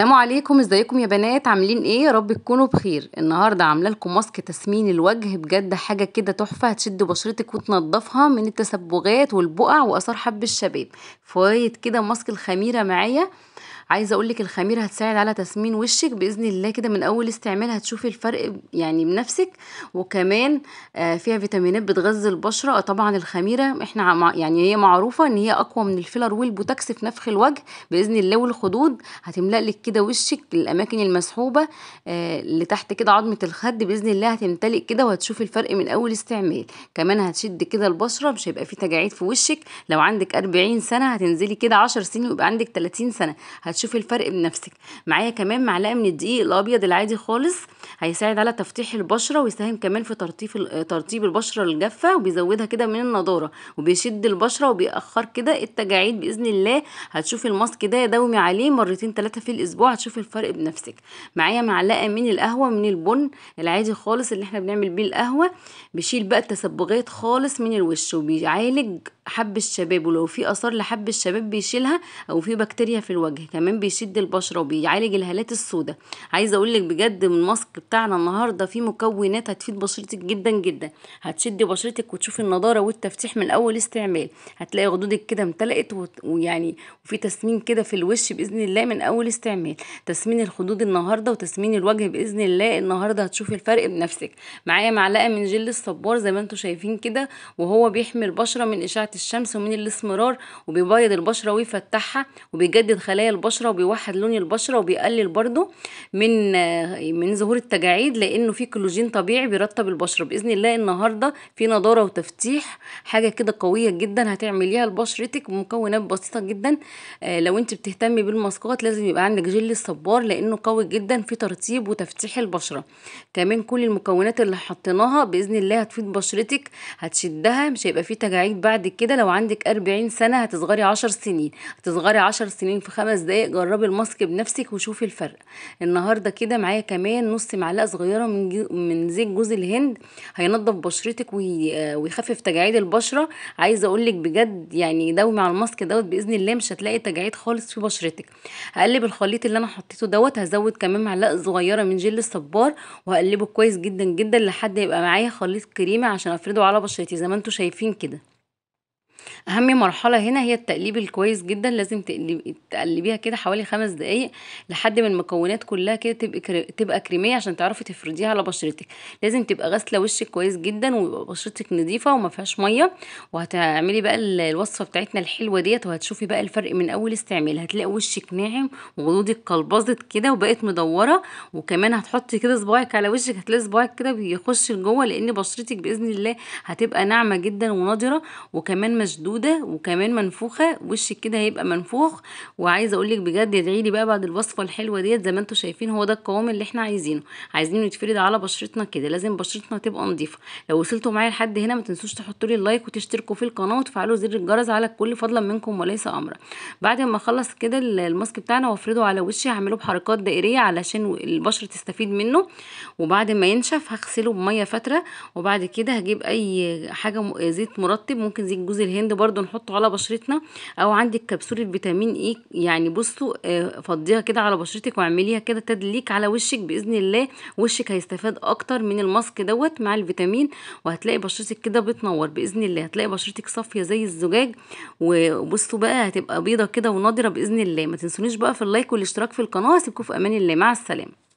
السلام عليكم ازيكم يا بنات عاملين ايه يا رب تكونوا بخير النهارده عامله لكم ماسك تسمين الوجه بجد حاجه كده تحفه هتشد بشرتك وتنضفها من التسبغات والبقع واثار حب الشباب فوايد كده ماسك الخميره معايا عايزه اقول لك الخميره هتساعد على تسمين وشك باذن الله كده من اول استعمال هتشوفي الفرق يعني بنفسك وكمان آه، فيها فيتامينات بتغذي البشره آه، طبعا الخميره احنا يعني هي معروفه ان هي اقوى من الفيلر والبوتكس في نفخ الوجه باذن الله والخدود هتملا لك كده وشك الاماكن المسحوبه اللي آه، تحت كده عظمه الخد باذن الله هتمتلئ كده وهتشوفي الفرق من اول استعمال كمان هتشد كده البشره مش هيبقى في تجاعيد في وشك لو عندك 40 سنه هتنزلي كده 10 سنين ويبقى عندك 30 سنه هتشوفي الفرق بنفسك معايا كمان معلقه من الدقيق الابيض العادي خالص هيساعد على تفتيح البشره ويساهم كمان في ترطيب ترطيب البشره الجافه وبيزودها كده من النضاره وبيشد البشره وبيأخر كده التجاعيد باذن الله هتشوفي الماسك ده دومي عليه مرتين ثلاثه في الاسبوع هتشوفي الفرق بنفسك معايا معلقه من القهوه من البن العادي خالص اللي احنا بنعمل بيه القهوه بيشيل بقى التسبغات خالص من الوش وبيعالج حب الشباب ولو في اثار لحب الشباب بيشيلها او في بكتيريا في الوجه كمان كمان بيشد البشره وبيعالج الهالات السوداء عايزه اقول لك بجد من الماسك بتاعنا النهارده فيه مكونات هتفيد بشرتك جدا جدا هتشدي بشرتك وتشوفي النضاره والتفتيح من اول استعمال هتلاقي خدودك كده امتلأت ويعني وفي تسمين كده في الوش باذن الله من اول استعمال تسمين الخدود النهارده وتسمين الوجه باذن الله النهارده هتشوفي الفرق بنفسك معايا معلقه من جل الصبار زي ما انتم شايفين كده وهو بيحمي البشره من اشعه الشمس ومن الاسمرار وبيبيض البشره ويفتحها وبيجدد خلايا البشره البشره وبيوحد لون البشره وبيقلل برضو من من ظهور التجاعيد لانه في كولاجين طبيعي بيرطب البشره باذن الله النهارده في نضاره وتفتيح حاجه كده قويه جدا هتعمليها لبشرتك بمكونات بسيطه جدا آه، لو انت بتهتمي بالماسكات لازم يبقى عندك جل الصبار لانه قوي جدا في ترطيب وتفتيح البشره كمان كل المكونات اللي حطيناها باذن الله هتفيد بشرتك هتشدها مش هيبقى في تجاعيد بعد كده لو عندك 40 سنه هتصغري 10 سنين هتصغري 10 سنين في خمس دقايق دقايق جربي الماسك بنفسك وشوفي الفرق النهارده كده معايا كمان نص معلقه صغيره من من زيت جوز الهند هينضف بشرتك ويخفف تجاعيد البشره عايزه اقول لك بجد يعني دومي على الماسك دوت باذن الله مش هتلاقي تجاعيد خالص في بشرتك هقلب الخليط اللي انا حطيته دوت هزود كمان معلقه صغيره من جل الصبار وهقلبه كويس جدا جدا لحد يبقى معايا خليط كريمه عشان افرده على بشرتي زي ما انتم شايفين كده اهم مرحله هنا هي التقليب الكويس جدا لازم تقلبيها كده حوالي خمس دقايق لحد ما المكونات كلها كده تبقى تبقى كريميه عشان تعرفي تفرديها على بشرتك لازم تبقى غاسله وشك كويس جدا ويبقى بشرتك نظيفه وما فيهاش ميه وهتعملي بقى الوصفه بتاعتنا الحلوه ديت وهتشوفي بقى الفرق من اول استعمال هتلاقي وشك ناعم وخدودك قلبظت كده وبقت مدوره وكمان هتحطي كده صباعك على وشك هتلاقي صباعك كده بيخش لجوه لان بشرتك باذن الله هتبقى ناعمه جدا ونضره وكمان مشدوده مشدوده وكمان منفوخه وشك كده هيبقى منفوخ وعايزه اقول لك بجد ادعيلي لي بقى بعد الوصفه الحلوه ديت زي ما انتم شايفين هو ده القوام اللي احنا عايزينه عايزينه يتفرد على بشرتنا كده لازم بشرتنا تبقى نظيفه لو وصلتوا معايا لحد هنا ما تنسوش تحطوا لي اللايك وتشتركوا في القناه وتفعلوا زر الجرس على كل فضلا منكم وليس امرا بعد ما اخلص كده الماسك بتاعنا وافرده على وشي هعمله بحركات دائريه علشان البشره تستفيد منه وبعد ما ينشف هغسله بميه فتره وبعد كده هجيب اي حاجه زيت مرطب ممكن زيت جوز الهند برضو نحطه على بشرتنا او عندك كبسولة فيتامين اي يعني بصوا آه، فضيها كده على بشرتك واعمليها كده تدليك على وشك باذن الله وشك هيستفاد اكتر من الماسك دوت مع الفيتامين وهتلاقي بشرتك كده بتنور باذن الله هتلاقي بشرتك صافيه زي الزجاج وبصوا بقى هتبقى بيضه كده ونضره باذن الله ما تنسونيش بقى في اللايك والاشتراك في القناه هسيبكم في امان الله مع السلامه